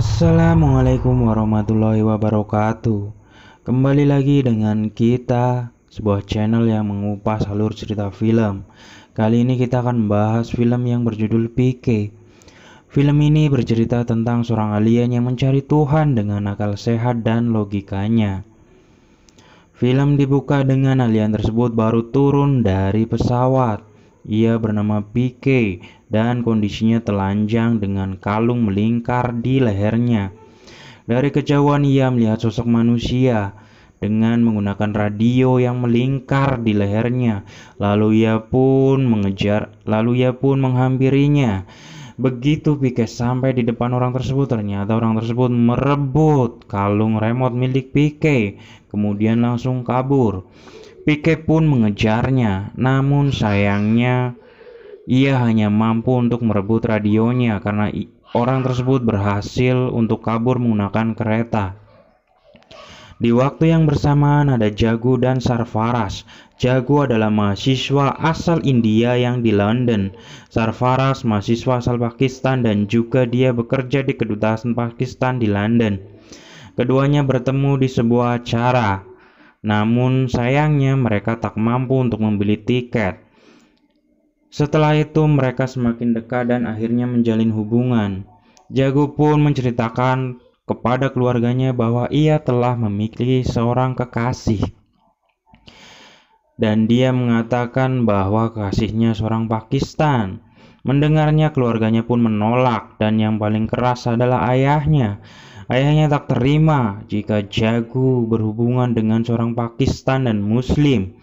Assalamualaikum warahmatullahi wabarakatuh Kembali lagi dengan kita Sebuah channel yang mengupas alur cerita film Kali ini kita akan membahas film yang berjudul PK Film ini bercerita tentang seorang alien yang mencari Tuhan dengan akal sehat dan logikanya Film dibuka dengan alien tersebut baru turun dari pesawat ia bernama PK dan kondisinya telanjang dengan kalung melingkar di lehernya. Dari kejauhan ia melihat sosok manusia dengan menggunakan radio yang melingkar di lehernya. Lalu ia pun mengejar, lalu ia pun menghampirinya. Begitu Pike sampai di depan orang tersebut, ternyata orang tersebut merebut kalung remote milik Pike, kemudian langsung kabur. Pike pun mengejarnya, namun sayangnya ia hanya mampu untuk merebut radionya karena orang tersebut berhasil untuk kabur menggunakan kereta. Di waktu yang bersamaan ada Jagu dan Sarvaras. Jagu adalah mahasiswa asal India yang di London. Sarvaras mahasiswa asal Pakistan dan juga dia bekerja di kedutaan Pakistan di London. Keduanya bertemu di sebuah acara. Namun sayangnya mereka tak mampu untuk membeli tiket. Setelah itu mereka semakin dekat dan akhirnya menjalin hubungan. Jago pun menceritakan kepada keluarganya bahwa ia telah memiliki seorang kekasih. Dan dia mengatakan bahwa kekasihnya seorang Pakistan. Mendengarnya keluarganya pun menolak dan yang paling keras adalah ayahnya. Ayahnya tak terima jika Jago berhubungan dengan seorang Pakistan dan Muslim.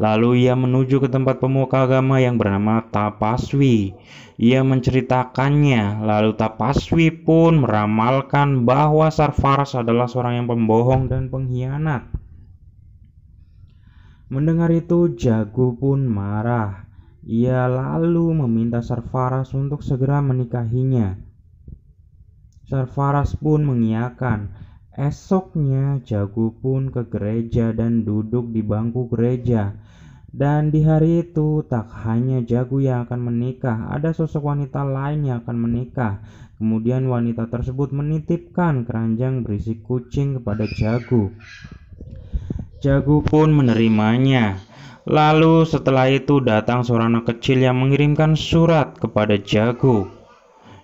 Lalu ia menuju ke tempat pemuka agama yang bernama Tapaswi. Ia menceritakannya, lalu Tapaswi pun meramalkan bahwa Sarfaras adalah seorang yang pembohong dan pengkhianat. Mendengar itu, Jago pun marah. Ia lalu meminta Sarfaras untuk segera menikahinya. Sarfaras pun mengiyakan Esoknya Jago pun ke gereja dan duduk di bangku gereja. Dan di hari itu tak hanya Jago yang akan menikah, ada sosok wanita lain yang akan menikah. Kemudian wanita tersebut menitipkan keranjang berisi kucing kepada Jago. Jago pun menerimanya. Lalu setelah itu datang seorang anak kecil yang mengirimkan surat kepada Jago.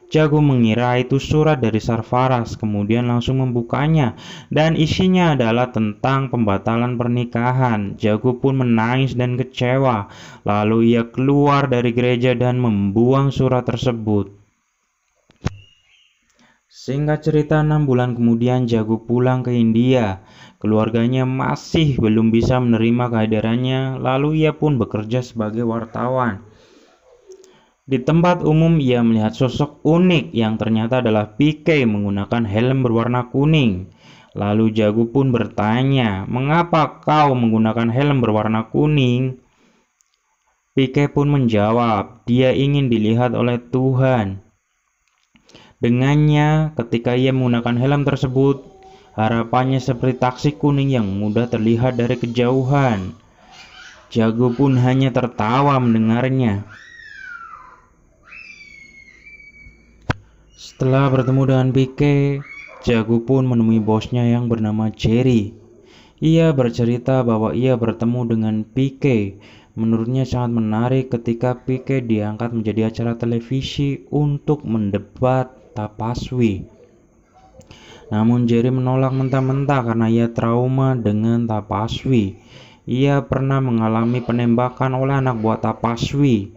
Jago mengira itu surat dari Sarfaras, kemudian langsung membukanya, dan isinya adalah tentang pembatalan pernikahan. Jago pun menangis dan kecewa, lalu ia keluar dari gereja dan membuang surat tersebut. Singkat cerita, enam bulan kemudian Jago pulang ke India. Keluarganya masih belum bisa menerima kehadirannya, lalu ia pun bekerja sebagai wartawan. Di tempat umum ia melihat sosok unik yang ternyata adalah PK menggunakan helm berwarna kuning. Lalu Jago pun bertanya, "Mengapa kau menggunakan helm berwarna kuning?" PK pun menjawab, "Dia ingin dilihat oleh Tuhan." Dengannya, ketika ia menggunakan helm tersebut, harapannya seperti taksi kuning yang mudah terlihat dari kejauhan. Jago pun hanya tertawa mendengarnya. Setelah bertemu dengan PK, Jago pun menemui bosnya yang bernama Jerry. Ia bercerita bahwa ia bertemu dengan PK. Menurutnya sangat menarik ketika PK diangkat menjadi acara televisi untuk mendebat Tapaswi. Namun Jerry menolak mentah-mentah karena ia trauma dengan Tapaswi. Ia pernah mengalami penembakan oleh anak buah Tapaswi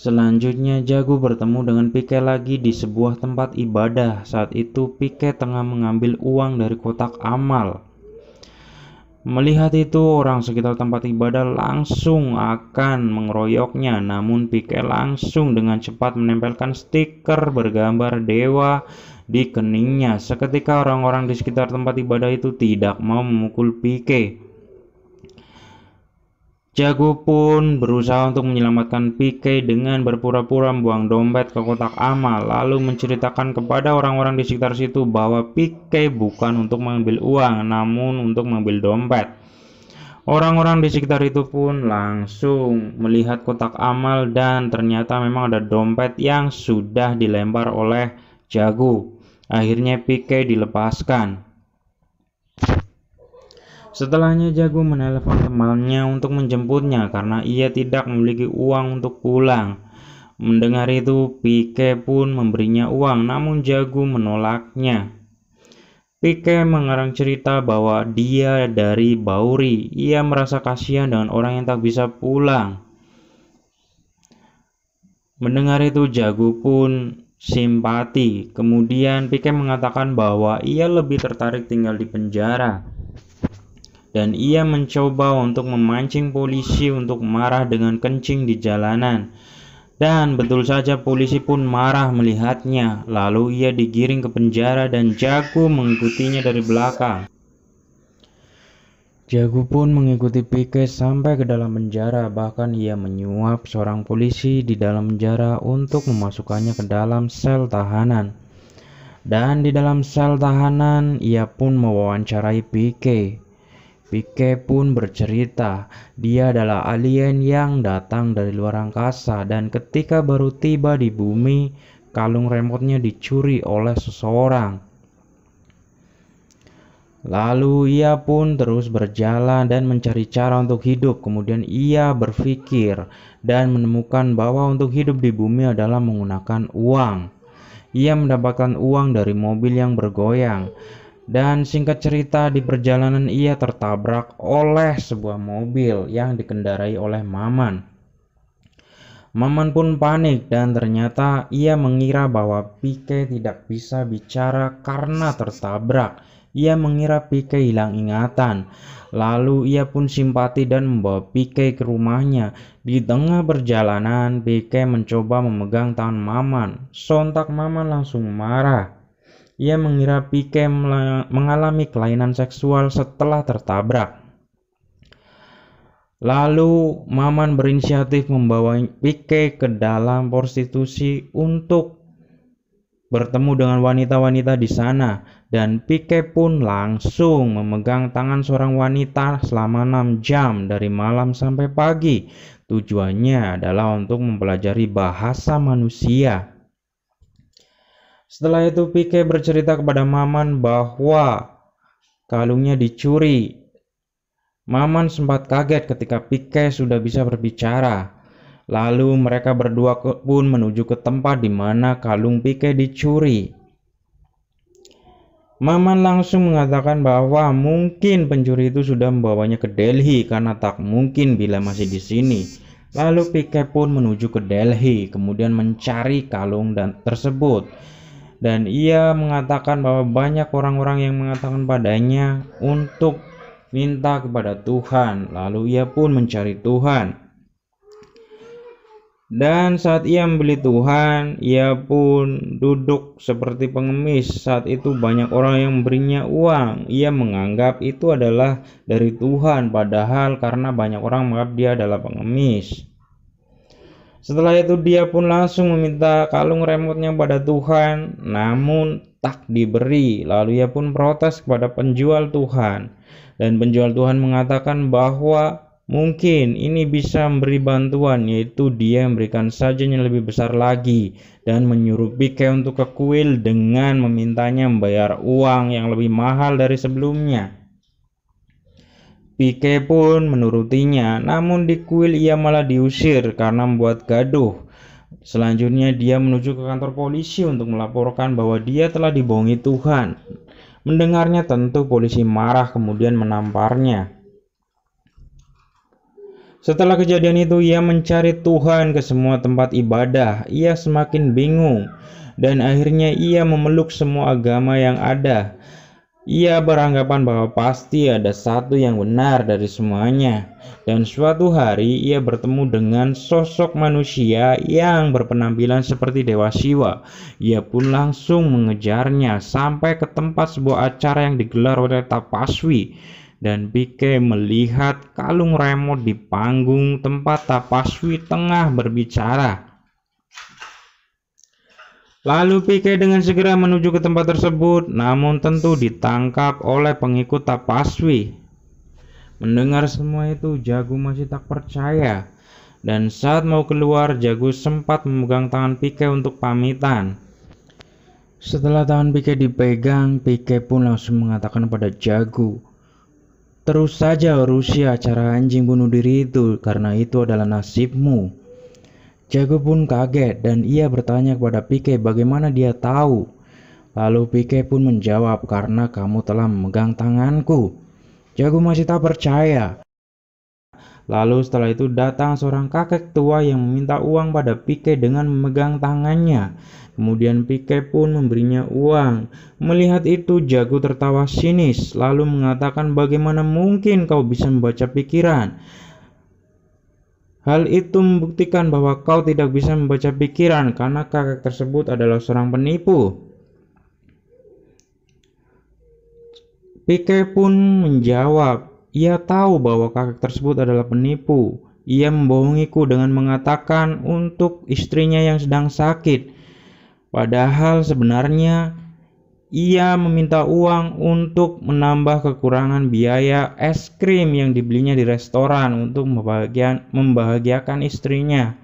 Selanjutnya Jago bertemu dengan Pike lagi di sebuah tempat ibadah. Saat itu Pike tengah mengambil uang dari kotak amal. Melihat itu orang sekitar tempat ibadah langsung akan mengeroyoknya namun Pike langsung dengan cepat menempelkan stiker bergambar dewa di keningnya. Seketika orang-orang di sekitar tempat ibadah itu tidak mau memukul Pike. Jago pun berusaha untuk menyelamatkan PK dengan berpura-pura membuang dompet ke kotak amal lalu menceritakan kepada orang-orang di sekitar situ bahwa PK bukan untuk mengambil uang namun untuk mengambil dompet. Orang-orang di sekitar itu pun langsung melihat kotak amal dan ternyata memang ada dompet yang sudah dilempar oleh Jago. Akhirnya PK dilepaskan. Setelahnya Jago menelepon temannya untuk menjemputnya karena ia tidak memiliki uang untuk pulang. Mendengar itu, Pike pun memberinya uang, namun Jago menolaknya. Pike mengarang cerita bahwa dia dari Bauri. Ia merasa kasihan dengan orang yang tak bisa pulang. Mendengar itu, Jago pun simpati. Kemudian Pike mengatakan bahwa ia lebih tertarik tinggal di penjara dan ia mencoba untuk memancing polisi untuk marah dengan kencing di jalanan. Dan betul saja polisi pun marah melihatnya. Lalu ia digiring ke penjara dan Jago mengikutinya dari belakang. Jago pun mengikuti Pike sampai ke dalam penjara. Bahkan ia menyuap seorang polisi di dalam penjara untuk memasukkannya ke dalam sel tahanan. Dan di dalam sel tahanan ia pun mewawancarai Pike. Pike pun bercerita, dia adalah alien yang datang dari luar angkasa dan ketika baru tiba di bumi, kalung remotenya dicuri oleh seseorang. Lalu ia pun terus berjalan dan mencari cara untuk hidup. Kemudian ia berpikir dan menemukan bahwa untuk hidup di bumi adalah menggunakan uang. Ia mendapatkan uang dari mobil yang bergoyang dan singkat cerita, di perjalanan ia tertabrak oleh sebuah mobil yang dikendarai oleh Maman. Maman pun panik dan ternyata ia mengira bahwa Pike tidak bisa bicara karena tertabrak. Ia mengira Pike hilang ingatan. Lalu ia pun simpati dan membawa Pike ke rumahnya. Di tengah perjalanan, Pike mencoba memegang tangan Maman. Sontak Maman langsung marah ia mengira Pique mengalami kelainan seksual setelah tertabrak. Lalu Maman berinisiatif membawa Pique ke dalam prostitusi untuk bertemu dengan wanita-wanita di sana dan Pique pun langsung memegang tangan seorang wanita selama 6 jam dari malam sampai pagi. Tujuannya adalah untuk mempelajari bahasa manusia. Setelah itu Pike bercerita kepada Maman bahwa kalungnya dicuri. Maman sempat kaget ketika Pike sudah bisa berbicara. Lalu mereka berdua pun menuju ke tempat di mana kalung Pike dicuri. Maman langsung mengatakan bahwa mungkin pencuri itu sudah membawanya ke Delhi karena tak mungkin bila masih di sini. Lalu Pike pun menuju ke Delhi kemudian mencari kalung dan tersebut dan ia mengatakan bahwa banyak orang-orang yang mengatakan padanya untuk minta kepada Tuhan lalu ia pun mencari Tuhan dan saat ia membeli Tuhan, ia pun duduk seperti pengemis. Saat itu banyak orang yang memberinya uang. Ia menganggap itu adalah dari Tuhan, padahal karena banyak orang menganggap dia adalah pengemis. Setelah itu dia pun langsung meminta kalung remote-nya pada Tuhan, namun tak diberi. Lalu ia pun protes kepada penjual Tuhan. Dan penjual Tuhan mengatakan bahwa mungkin ini bisa memberi bantuan, yaitu dia memberikan saja yang lebih besar lagi dan menyuruh Pike untuk ke kuil dengan memintanya membayar uang yang lebih mahal dari sebelumnya. Pike pun menurutinya, namun di kuil ia malah diusir karena membuat gaduh. Selanjutnya dia menuju ke kantor polisi untuk melaporkan bahwa dia telah dibohongi Tuhan. Mendengarnya tentu polisi marah kemudian menamparnya. Setelah kejadian itu ia mencari Tuhan ke semua tempat ibadah. Ia semakin bingung dan akhirnya ia memeluk semua agama yang ada. Ia beranggapan bahwa pasti ada satu yang benar dari semuanya, dan suatu hari ia bertemu dengan sosok manusia yang berpenampilan seperti dewa Siwa. Ia pun langsung mengejarnya sampai ke tempat sebuah acara yang digelar oleh Tapaswi. Dan Pike melihat kalung remote di panggung tempat Tapaswi tengah berbicara. Lalu Pike dengan segera menuju ke tempat tersebut, namun tentu ditangkap oleh pengikut Tapaswi. Mendengar semua itu, Jago masih tak percaya. Dan saat mau keluar, Jago sempat memegang tangan Pike untuk pamitan. Setelah tangan Pike dipegang, Pike pun langsung mengatakan pada Jago, Terus saja Rusia cara anjing bunuh diri itu, karena itu adalah nasibmu. Jago pun kaget dan ia bertanya kepada Pike bagaimana dia tahu. Lalu Pike pun menjawab karena kamu telah memegang tanganku. Jago masih tak percaya. Lalu setelah itu datang seorang kakek tua yang meminta uang pada Pike dengan memegang tangannya. Kemudian Pike pun memberinya uang. Melihat itu Jago tertawa sinis lalu mengatakan bagaimana mungkin kau bisa membaca pikiran. Hal itu membuktikan bahwa kau tidak bisa membaca pikiran karena kakek tersebut adalah seorang penipu. PK pun menjawab, ia tahu bahwa kakek tersebut adalah penipu. Ia membohongiku dengan mengatakan untuk istrinya yang sedang sakit. Padahal sebenarnya ia meminta uang untuk menambah kekurangan biaya es krim yang dibelinya di restoran untuk membahagiakan istrinya.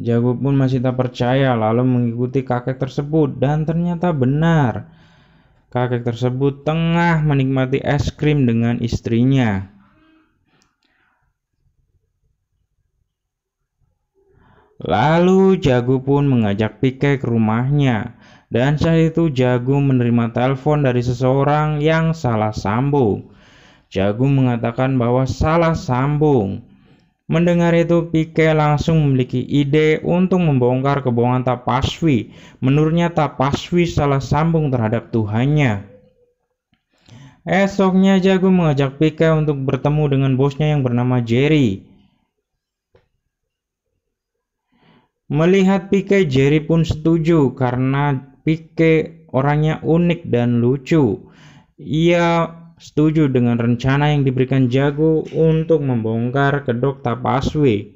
Jago pun masih tak percaya lalu mengikuti kakek tersebut dan ternyata benar. Kakek tersebut tengah menikmati es krim dengan istrinya. Lalu Jago pun mengajak Pike ke rumahnya. Dan saat itu Jago menerima telepon dari seseorang yang salah sambung. Jago mengatakan bahwa salah sambung. Mendengar itu, Pike langsung memiliki ide untuk membongkar kebohongan Tapaswi. Menurutnya Tapaswi salah sambung terhadap Tuhannya. Esoknya Jago mengajak Pike untuk bertemu dengan bosnya yang bernama Jerry. Melihat Pike, Jerry pun setuju karena Pique orangnya unik dan lucu. Ia setuju dengan rencana yang diberikan Jago untuk membongkar kedok Tapaswe.